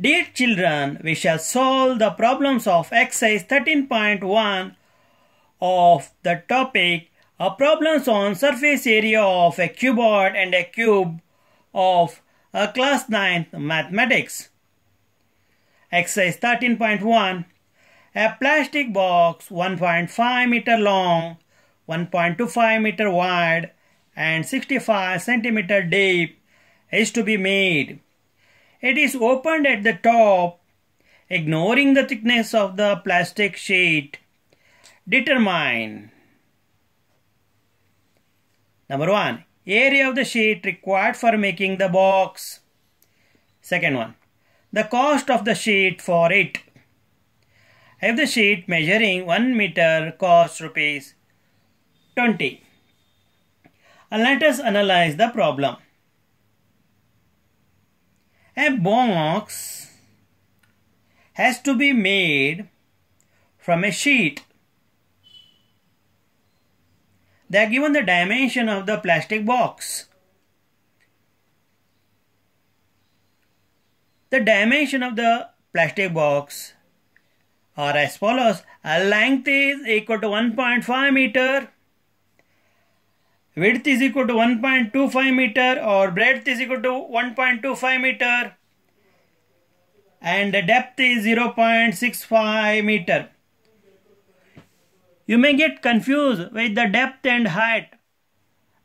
Dear children, we shall solve the problems of exercise 13.1 of the topic a problems on surface area of a cuboid and a cube of a class 9 mathematics. Exercise 13.1 A plastic box 1.5 meter long, 1.25 meter wide and 65 centimeter deep is to be made. It is opened at the top, ignoring the thickness of the plastic sheet. Determine. Number one, area of the sheet required for making the box. Second one, the cost of the sheet for it. If the sheet measuring 1 meter costs rupees 20. And let us analyze the problem. A box has to be made from a sheet. They are given the dimension of the plastic box. The dimension of the plastic box are as follows. A length is equal to 1.5 meter width is equal to 1.25 meter or breadth is equal to 1.25 meter and the depth is 0.65 meter. You may get confused with the depth and height.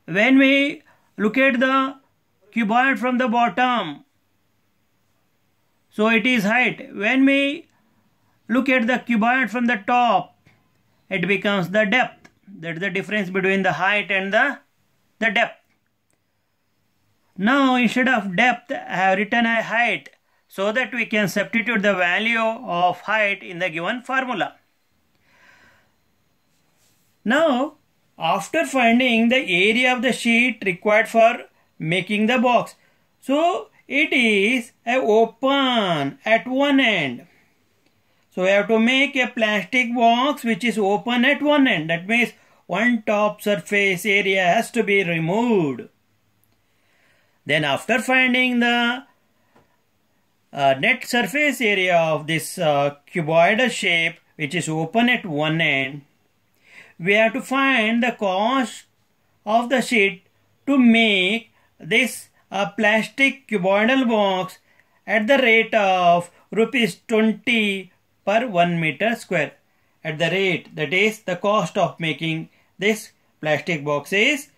When we look at the cuboid from the bottom, so it is height. When we look at the cuboid from the top, it becomes the depth. That is the difference between the height and the, the depth. Now instead of depth, I have written a height so that we can substitute the value of height in the given formula. Now, after finding the area of the sheet required for making the box, so it is a open at one end so we have to make a plastic box which is open at one end. That means one top surface area has to be removed. Then after finding the uh, net surface area of this uh, cuboidal shape which is open at one end, we have to find the cost of the sheet to make this uh, plastic cuboidal box at the rate of rupees 20 per 1 meter square. At the rate that is the cost of making this plastic box is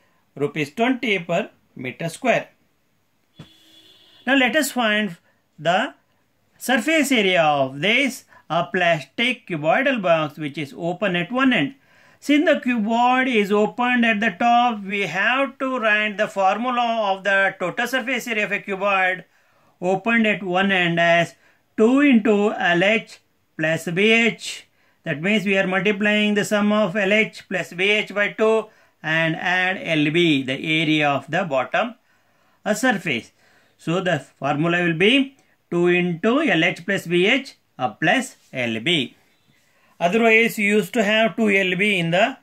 rupees 20 per meter square. Now let us find the surface area of this a plastic cuboidal box which is open at one end. Since the cuboid is opened at the top, we have to write the formula of the total surface area of a cuboid opened at one end as 2 into LH plus VH. That means we are multiplying the sum of LH plus VH by 2 and add LB, the area of the bottom a surface. So the formula will be 2 into LH plus VH up plus LB. Otherwise, you used to have 2LB in the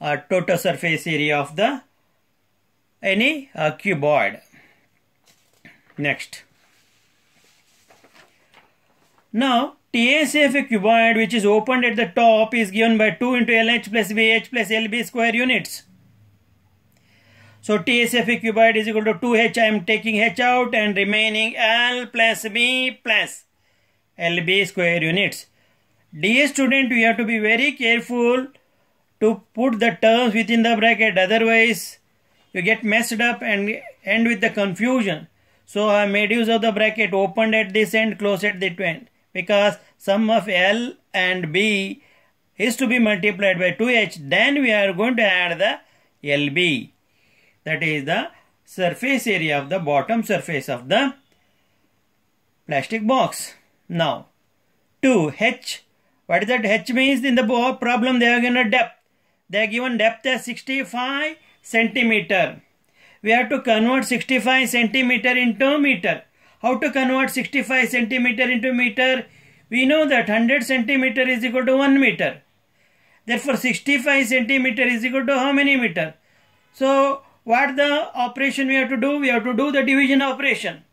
uh, total surface area of the any uh, cuboid. Next. Now, TSF a cuboid which is opened at the top is given by 2 into LH plus BH plus LB square units. So TSF a cuboid is equal to 2H. I am taking H out and remaining L plus B plus LB square units. Dear student, you have to be very careful to put the terms within the bracket. Otherwise, you get messed up and end with the confusion. So I made use of the bracket opened at this end, closed at the end because sum of L and B is to be multiplied by 2H. Then we are going to add the LB. That is the surface area of the bottom surface of the plastic box. Now, 2H. What is that? H means in the problem they are given a depth. They are given depth as 65 centimeter. We have to convert 65 centimeter into meter. How to convert 65 centimeter into meter? We know that 100 centimeter is equal to 1 meter. Therefore, 65 centimeter is equal to how many meter? So, what the operation we have to do? We have to do the division operation.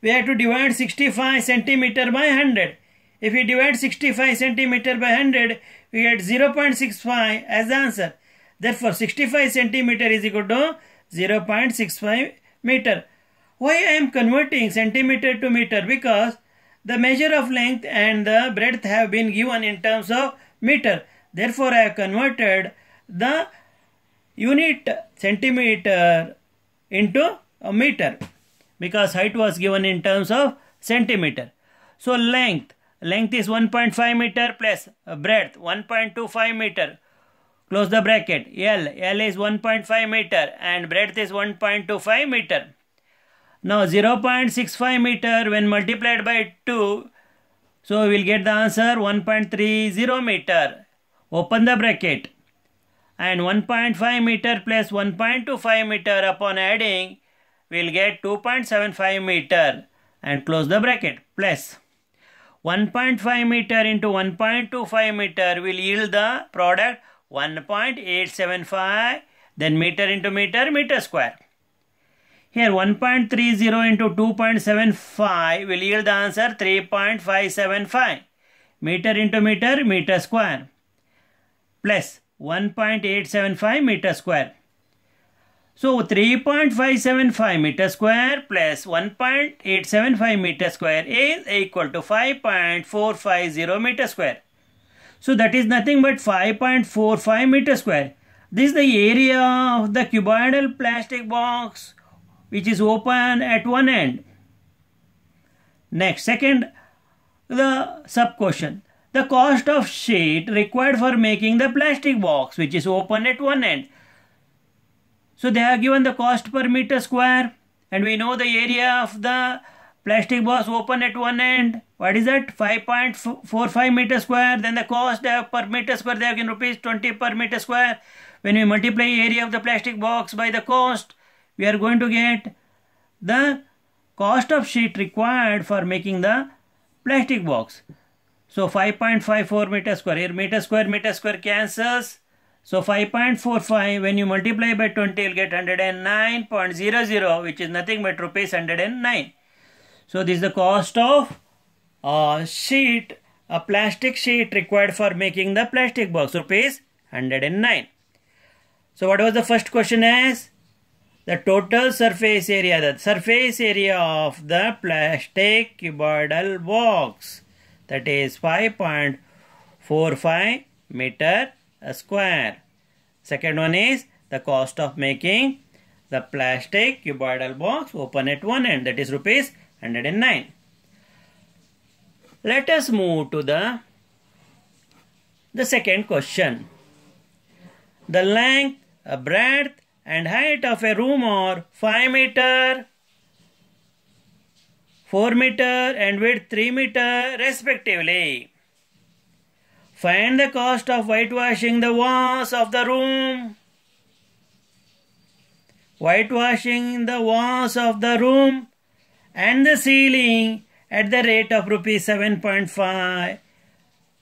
We have to divide 65 centimeter by 100. If we divide 65 centimeter by 100, we get 0.65 as the answer. Therefore, 65 centimeter is equal to 0.65 meter. Why I am converting centimeter to meter? Because the measure of length and the breadth have been given in terms of meter. Therefore, I have converted the unit centimeter into a meter because height was given in terms of centimeter. So length, length is 1.5 meter plus breadth 1.25 meter. Close the bracket. L, L is 1.5 meter and breadth is 1.25 meter. Now 0.65 meter when multiplied by 2, so we'll get the answer 1.30 meter. Open the bracket. And 1.5 meter plus 1.25 meter upon adding, we'll get 2.75 meter and close the bracket plus 1.5 meter into 1.25 meter will yield the product 1.875 then meter into meter meter square here 1.30 into 2.75 will yield the answer 3.575 meter into meter meter square plus 1.875 meter square. So 3.575 meter square plus 1.875 meter square is equal to 5.450 meter square. So that is nothing but 5.45 meter square. This is the area of the cuboidal plastic box which is open at one end. Next, second, the sub question. The cost of sheet required for making the plastic box, which is open at one end. So they have given the cost per meter square and we know the area of the plastic box open at one end. What is that? 5.45 meter square. Then the cost per meter square they have given rupees 20 per meter square. When we multiply area of the plastic box by the cost, we are going to get the cost of sheet required for making the plastic box. So 5.54 meter square. Here meter square, meter square cancels. So 5.45 when you multiply by 20 you'll get 109.00 which is nothing but rupees 109. So this is the cost of a uh, sheet, a plastic sheet required for making the plastic box rupees 109. So what was the first question as? the total surface area, the surface area of the plastic cuboidal box that is 5.45 meter square. Second one is the cost of making the plastic cuboidal box open at one end that is rupees 109. Let us move to the, the second question. The length, breadth and height of a room are 5 meter, 4 meter and width 3 meter respectively. Find the cost of whitewashing the walls of the room. Whitewashing the walls of the room and the ceiling at the rate of rupees 7.5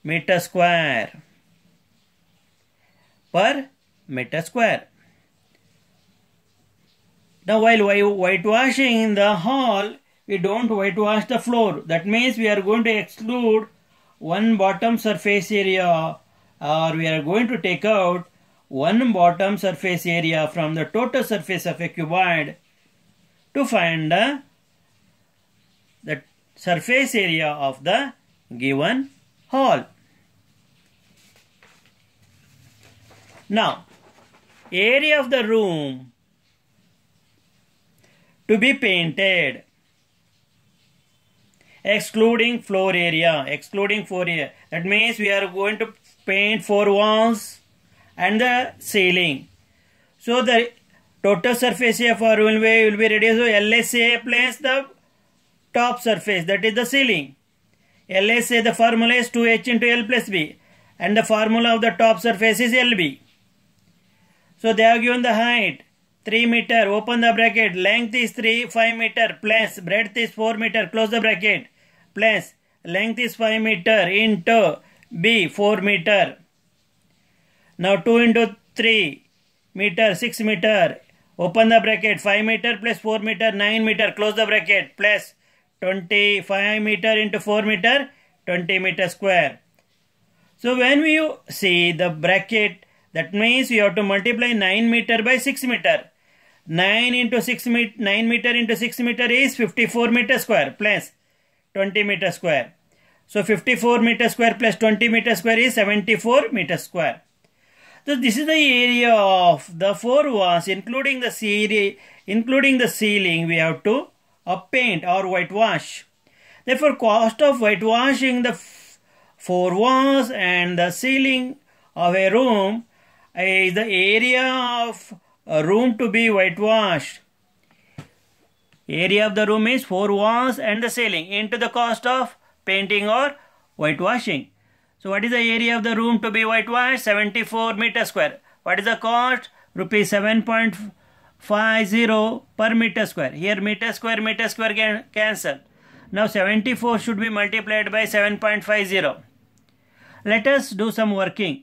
meter square per meter square. Now while whitewashing in the hall, we don't whitewash the floor. That means we are going to exclude one bottom surface area or we are going to take out one bottom surface area from the total surface of a cuboid to find the the surface area of the given hall. Now, area of the room to be painted excluding floor area excluding floor area that means we are going to paint four walls and the ceiling so the total surface area for runway will be reduced so LSA plus the top surface that is the ceiling LSA the formula is 2H into L plus B and the formula of the top surface is LB so they are given the height 3 meter, open the bracket, length is 3, 5 meter, plus, breadth is 4 meter, close the bracket, plus, length is 5 meter into B, 4 meter. Now 2 into 3 meter, 6 meter, open the bracket, 5 meter plus 4 meter, 9 meter, close the bracket, plus 25 meter into 4 meter, 20 meter square. So when we see the bracket that means you have to multiply 9 meter by 6 meter. 9 into 6 meter, 9 meter into 6 meter is 54 meter square plus 20 meter square. So 54 meter square plus 20 meter square is 74 meter square. So this is the area of the four walls including the ceiling, including the ceiling we have to uh, paint or whitewash. Therefore cost of whitewashing the four walls and the ceiling of a room is the area of a uh, room to be whitewashed. Area of the room is four walls and the ceiling into the cost of painting or whitewashing. So what is the area of the room to be whitewashed? 74 meter square. What is the cost? Rupees 7.50 per meter square. Here meter square, meter square can cancel. Now 74 should be multiplied by 7.50. Let us do some working.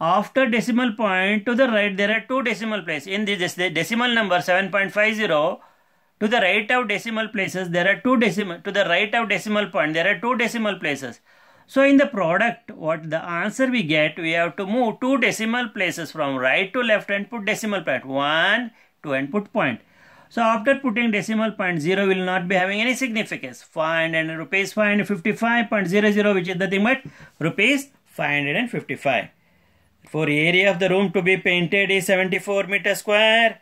after decimal point to the right there are two decimal places in this decimal number 7.50 to the right of decimal places there are two decimal to the right of decimal point there are two decimal places so in the product what the answer we get we have to move two decimal places from right to left and put decimal point 1 2 and put point so after putting decimal point 0 will not be having any significance 500 rupees 555.00 which is thing but rupees 555 for area of the room to be painted is 74 meter square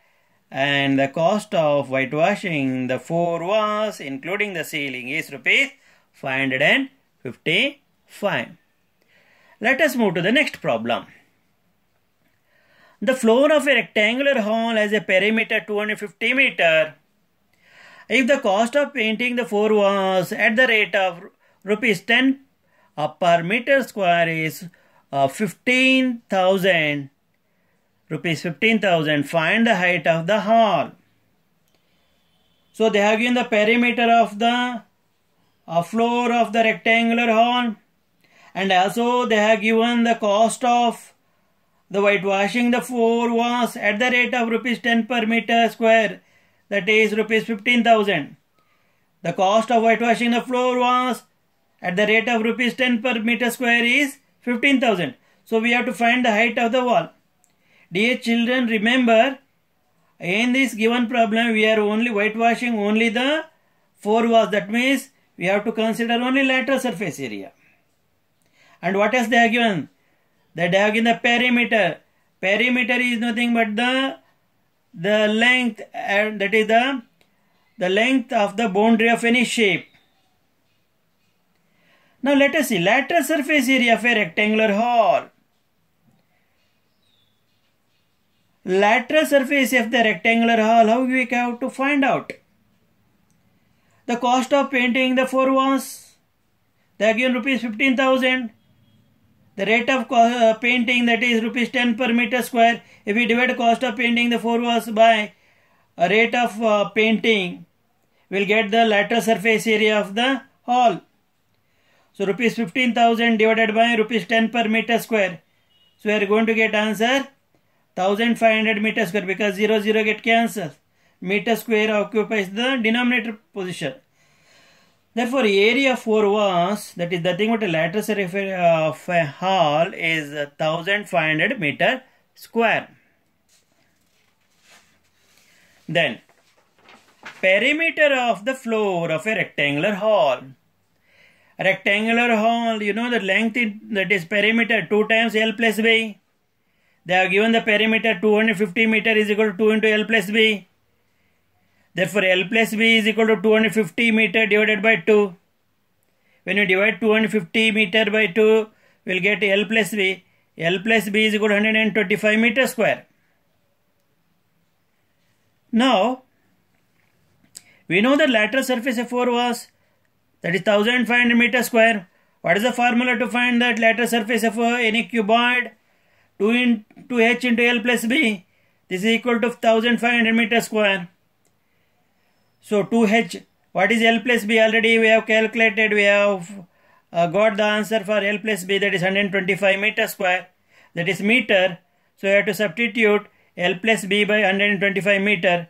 and the cost of whitewashing the four walls including the ceiling is rupees 555. Let us move to the next problem. The floor of a rectangular hall has a perimeter 250 meter. If the cost of painting the four walls at the rate of rupees 10 per meter square is uh, 15,000 rupees 15,000 find the height of the hall so they have given the perimeter of the uh, floor of the rectangular hall and also they have given the cost of the whitewashing the floor was at the rate of rupees 10 per meter square that is rupees 15,000 the cost of whitewashing the floor was at the rate of rupees 10 per meter square is 15,000. So we have to find the height of the wall. Dear children, remember, in this given problem, we are only whitewashing only the four walls. That means we have to consider only lateral surface area. And what else they have given? The they have given the perimeter. Perimeter is nothing but the the length and that is the the length of the boundary of any shape. Now let us see lateral surface area of a rectangular hall. Lateral surface of the rectangular hall, how we have to find out? The cost of painting the four walls, The again rupees 15,000. The rate of uh, painting that is rupees 10 per meter square. If we divide cost of painting the four walls by a rate of uh, painting, we'll get the lateral surface area of the hall. So rupees 15,000 divided by rupees 10 per meter square. So we are going to get answer 1500 meter square because 0 0 get cancelled. Meter square occupies the denominator position. Therefore area 4 was that is nothing but a lattice of a hall is 1500 meter square. Then perimeter of the floor of a rectangular hall rectangular hall, you know the length in, that is perimeter 2 times L plus B. They have given the perimeter 250 meter is equal to 2 into L plus B. Therefore, L plus B is equal to 250 meter divided by 2. When you divide 250 meter by 2, we'll get L plus B. L plus B is equal to 125 meter square. Now, we know the lateral surface F4 was that is 1500 meter square. What is the formula to find that lateral surface of uh, any cuboid? 2 into h into L plus B. This is equal to 1500 meter square. So 2h, what is L plus B? Already we have calculated, we have uh, got the answer for L plus B that is 125 meter square. That is meter. So we have to substitute L plus B by 125 meter.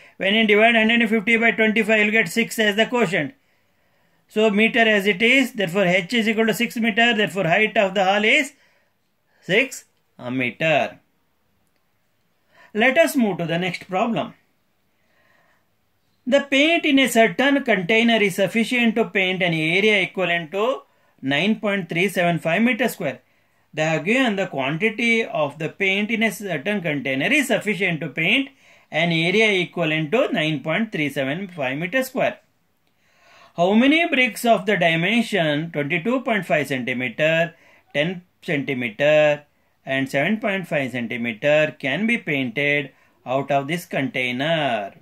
When you divide 150 by 25, you'll get 6 as the quotient. So meter as it is, therefore h is equal to 6 meter, therefore height of the hall is 6 meter. Let us move to the next problem. The paint in a certain container is sufficient to paint an area equivalent to 9.375 meter square. They have given the quantity of the paint in a certain container is sufficient to paint an area equivalent to 9.375 meter square. How many bricks of the dimension 22.5 centimeter, 10 centimeter and 7.5 centimeter can be painted out of this container?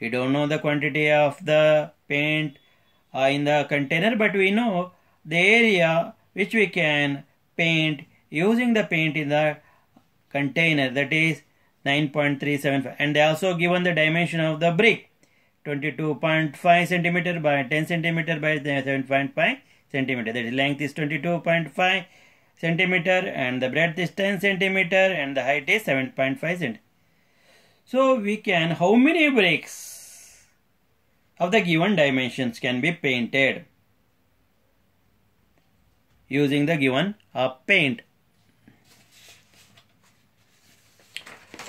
We don't know the quantity of the paint uh, in the container but we know the area which we can paint using the paint in the container that is 9.375 and they also given the dimension of the brick 22.5 centimeter by 10 centimeter by 7.5 centimeter that is length is 22.5 centimeter and the breadth is 10 centimeter and the height is 7.5 centimeter so we can how many bricks of the given dimensions can be painted using the given uh, paint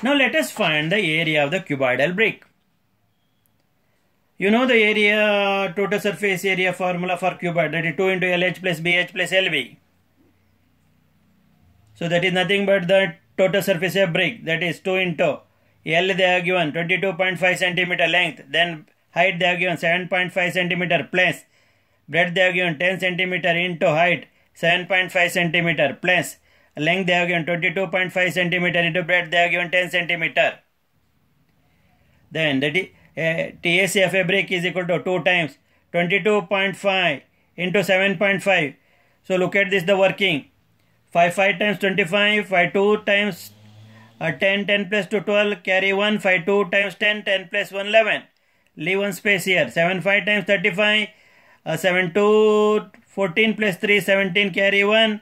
Now let us find the area of the cuboidal brick. You know the area, total surface area formula for cuboid, that is 2 into LH plus BH plus LB. So that is nothing but the total surface of brick, that is 2 into L they are given 22.5 centimeter length, then height they are given 7.5 centimeter plus breadth they are given 10 centimeter into height 7.5 centimeter plus length they have given 22.5 centimeter into breadth they have given 10 centimeter then the T, uh, is equal to 2 times 22.5 into 7.5 so look at this the working 5 5 times 25 5 2 times uh, 10 10 plus 2 12 carry 1 5 2 times 10 10 plus 1 11 leave one space here 7 5 times 35 uh, 7 2 14 plus 3 17 carry 1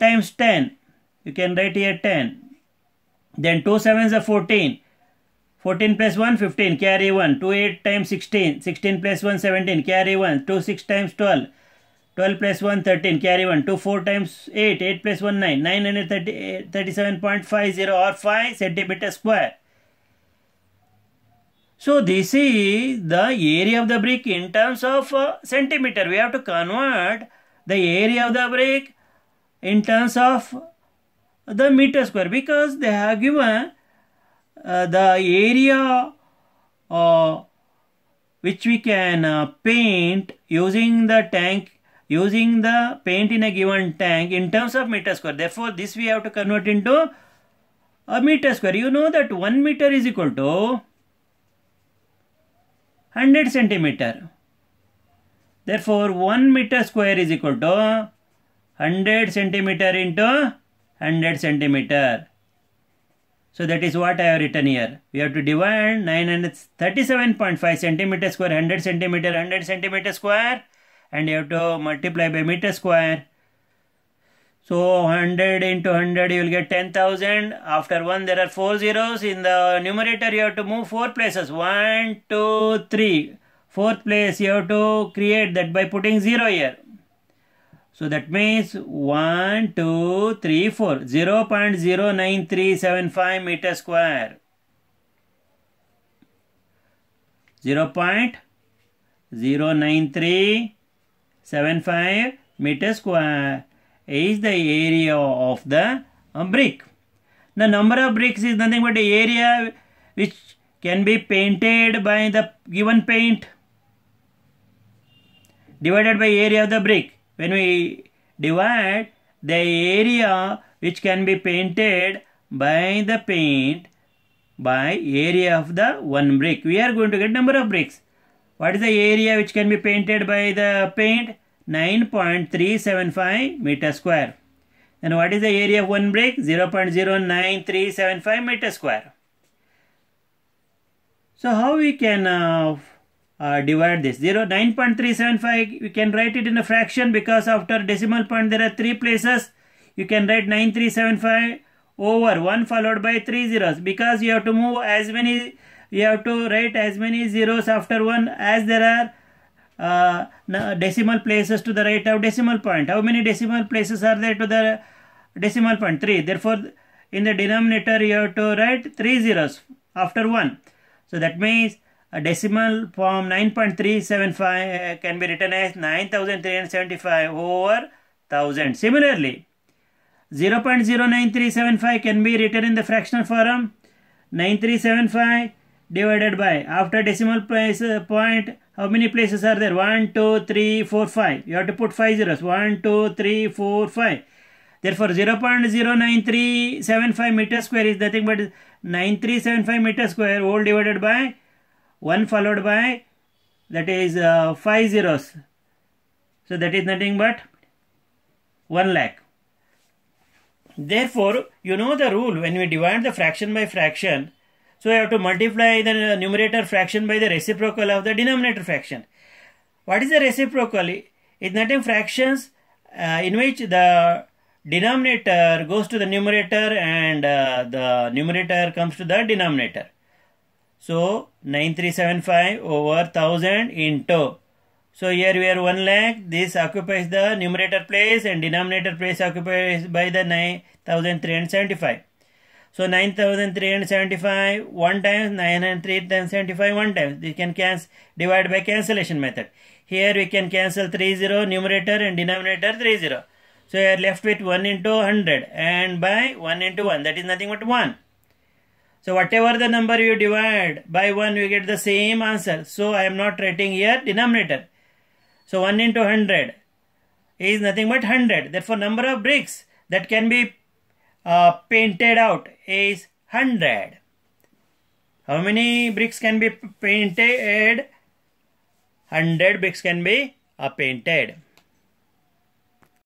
times 10. You can write here 10. Then 2 sevens are 14. 14 plus 1, 15. Carry 1. 2 8 times 16. 16 plus 1, 17. Carry 1. 2 6 times 12. 12 plus 1, 13. Carry 1. 2 4 times 8. 8 plus 1, 9. 937.50 eh, or 5 centimeter square. So this is the area of the brick in terms of uh, centimeter. We have to convert the area of the brick in terms of the meter square because they have given uh, the area uh, which we can uh, paint using the tank using the paint in a given tank in terms of meter square therefore this we have to convert into a meter square you know that 1 meter is equal to 100 centimeter therefore 1 meter square is equal to 100 centimeter into 100 centimeter. So that is what I have written here. We have to divide 937.5 centimeter square, 100 centimeter, 100 centimeter square and you have to multiply by meter square. So 100 into 100 you will get 10,000. After 1 there are 4 zeros. In the numerator you have to move 4 places. 1, 2, 3. Fourth place you have to create that by putting 0 here. So that means 1, 2, 3, 4, 0 0.09375 meter square. 0 0.09375 meter square is the area of the um, brick. The number of bricks is nothing but the area which can be painted by the given paint divided by area of the brick when we divide the area which can be painted by the paint by area of the one brick. We are going to get number of bricks. What is the area which can be painted by the paint? 9.375 meter square. And what is the area of one brick? 0.09375 meter square. So how we can uh, uh, divide this. 0, 9.375, you can write it in a fraction because after decimal point there are three places. You can write 9375 over 1 followed by 3 zeros because you have to move as many, you have to write as many zeros after 1 as there are uh, decimal places to the right of decimal point. How many decimal places are there to the decimal point? 3. Therefore, in the denominator you have to write 3 zeros after 1. So that means a decimal form 9.375 can be written as 9375 over 1000. Similarly, 0 0.09375 can be written in the fractional form 9375 divided by after decimal place uh, point how many places are there 1 2 3 4 5 you have to put 5 zeros 1 2 3 4 5 therefore 0 0.09375 meter square is nothing but 9375 meter square all divided by 1 followed by that is uh, 5 zeros. So that is nothing but 1 lakh. Therefore, you know the rule when we divide the fraction by fraction. So I have to multiply the numerator fraction by the reciprocal of the denominator fraction. What is the reciprocal? It's nothing fractions uh, in which the denominator goes to the numerator and uh, the numerator comes to the denominator. So 9375 over 1000 into. So here we are 1 lakh. This occupies the numerator place and denominator place occupies by the 9375. So 9375 1 times 903 times 75 1 times. We can cancel divide by cancellation method. Here we can cancel 30 numerator and denominator 30. So we are left with 1 into 100 and by 1 into 1 that is nothing but 1. So whatever the number you divide by 1, you get the same answer. So I am not writing here denominator. So 1 into 100 is nothing but 100. Therefore, number of bricks that can be uh, painted out is 100. How many bricks can be painted? 100 bricks can be uh, painted.